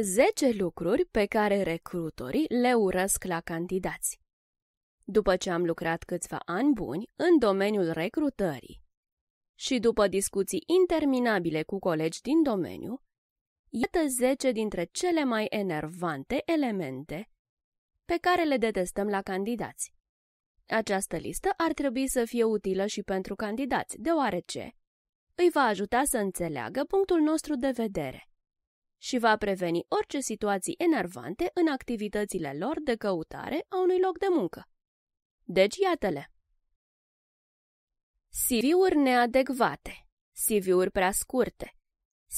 10 lucruri pe care recrutorii le urăsc la candidați. După ce am lucrat câțiva ani buni în domeniul recrutării și după discuții interminabile cu colegi din domeniu, iată 10 dintre cele mai enervante elemente pe care le detestăm la candidați. Această listă ar trebui să fie utilă și pentru candidați, deoarece îi va ajuta să înțeleagă punctul nostru de vedere și va preveni orice situații enervante în activitățile lor de căutare a unui loc de muncă. Deci iată-le! CV-uri neadecvate, CV-uri prea scurte,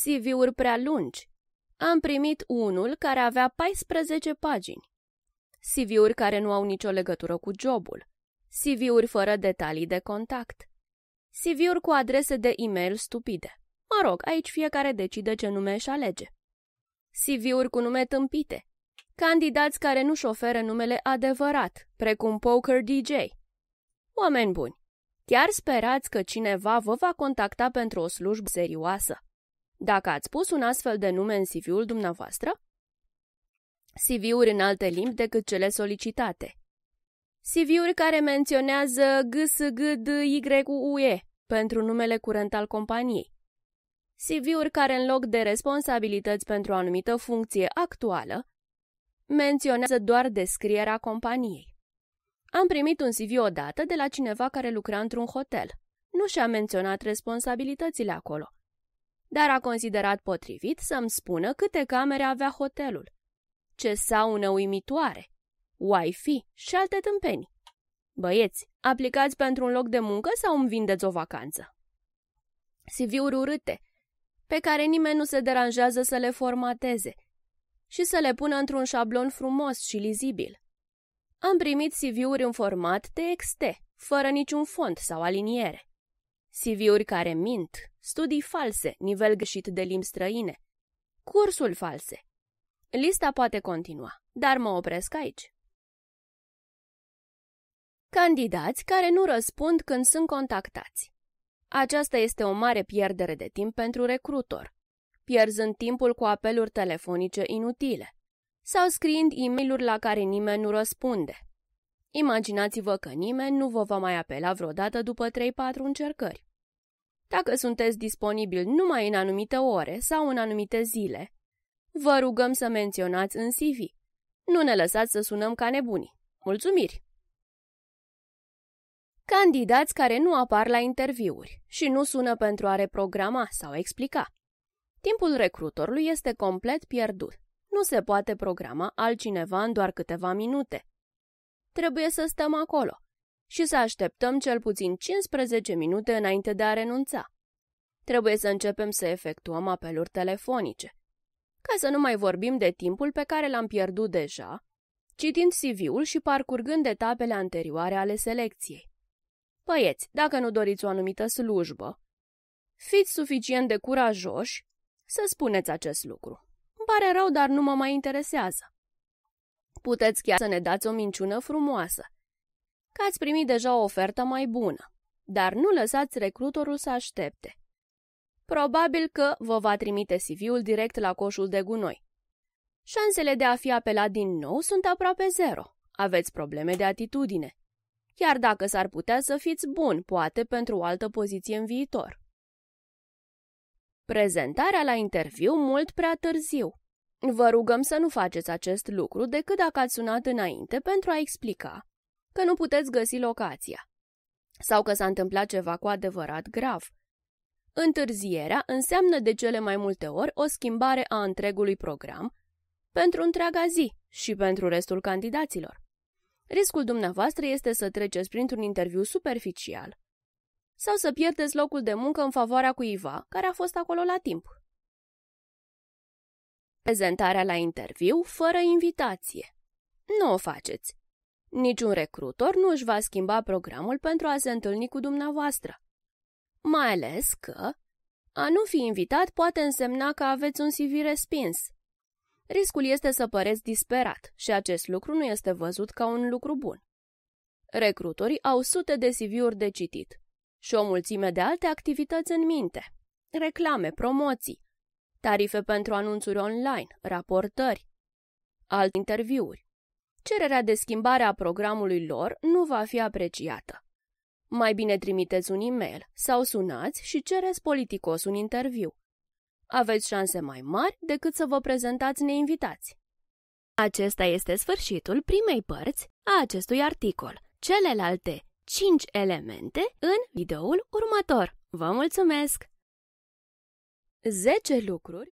CV-uri prea lungi. Am primit unul care avea 14 pagini. CV-uri care nu au nicio legătură cu jobul. CV-uri fără detalii de contact. CV-uri cu adrese de e-mail stupide. Mă rog, aici fiecare decide ce nume își alege. CV-uri cu nume tâmpite, candidați care nu-și oferă numele adevărat, precum Poker DJ. Oameni buni, chiar sperați că cineva vă va contacta pentru o slujbă serioasă. Dacă ați pus un astfel de nume în CV-ul dumneavoastră, CV-uri în alte limbi decât cele solicitate. CV-uri care menționează GSGDYUE pentru numele curent al companiei. CV-uri care în loc de responsabilități pentru o anumită funcție actuală, menționează doar descrierea companiei. Am primit un CV odată de la cineva care lucra într-un hotel. Nu și-a menționat responsabilitățile acolo, dar a considerat potrivit să-mi spună câte camere avea hotelul. Ce saună uimitoare! Wi-Fi și alte tâmpeni. Băieți, aplicați pentru un loc de muncă sau îmi vindeți o vacanță? CV-uri urâte, pe care nimeni nu se deranjează să le formateze și să le pună într-un șablon frumos și lizibil. Am primit CV-uri în format TXT, fără niciun fond sau aliniere. CV-uri care mint, studii false, nivel greșit de limbi străine, cursul false. Lista poate continua, dar mă opresc aici. Candidați care nu răspund când sunt contactați. Aceasta este o mare pierdere de timp pentru recrutor, pierzând timpul cu apeluri telefonice inutile sau scriind e mail la care nimeni nu răspunde. Imaginați-vă că nimeni nu vă va mai apela vreodată după 3-4 încercări. Dacă sunteți disponibil numai în anumite ore sau în anumite zile, vă rugăm să menționați în CV. Nu ne lăsați să sunăm ca nebuni. Mulțumiri! Candidați care nu apar la interviuri și nu sună pentru a reprograma sau explica. Timpul recrutorului este complet pierdut. Nu se poate programa altcineva în doar câteva minute. Trebuie să stăm acolo și să așteptăm cel puțin 15 minute înainte de a renunța. Trebuie să începem să efectuăm apeluri telefonice, ca să nu mai vorbim de timpul pe care l-am pierdut deja, citind CV-ul și parcurgând etapele anterioare ale selecției. Băieți, dacă nu doriți o anumită slujbă, fiți suficient de curajoși să spuneți acest lucru. Îmi pare rău, dar nu mă mai interesează. Puteți chiar să ne dați o minciună frumoasă, că ați primit deja o ofertă mai bună, dar nu lăsați recrutorul să aștepte. Probabil că vă va trimite CV-ul direct la coșul de gunoi. Șansele de a fi apelat din nou sunt aproape zero. Aveți probleme de atitudine chiar dacă s-ar putea să fiți bun, poate, pentru o altă poziție în viitor. Prezentarea la interviu mult prea târziu. Vă rugăm să nu faceți acest lucru decât dacă ați sunat înainte pentru a explica că nu puteți găsi locația sau că s-a întâmplat ceva cu adevărat grav. Întârzierea înseamnă de cele mai multe ori o schimbare a întregului program pentru întreaga zi și pentru restul candidaților. Riscul dumneavoastră este să treceți printr-un interviu superficial sau să pierdeți locul de muncă în favoarea cuiva care a fost acolo la timp. Prezentarea la interviu fără invitație. Nu o faceți. Niciun recrutor nu își va schimba programul pentru a se întâlni cu dumneavoastră. Mai ales că a nu fi invitat poate însemna că aveți un CV respins Riscul este să păreți disperat și acest lucru nu este văzut ca un lucru bun. Recrutorii au sute de CV-uri de citit și o mulțime de alte activități în minte. Reclame, promoții, tarife pentru anunțuri online, raportări, alte interviuri. Cererea de schimbare a programului lor nu va fi apreciată. Mai bine trimiteți un e-mail sau sunați și cereți politicos un interviu aveți șanse mai mari decât să vă prezentați neinvitați. Acesta este sfârșitul primei părți a acestui articol. Celelalte 5 elemente în videoul următor. Vă mulțumesc! 10 lucruri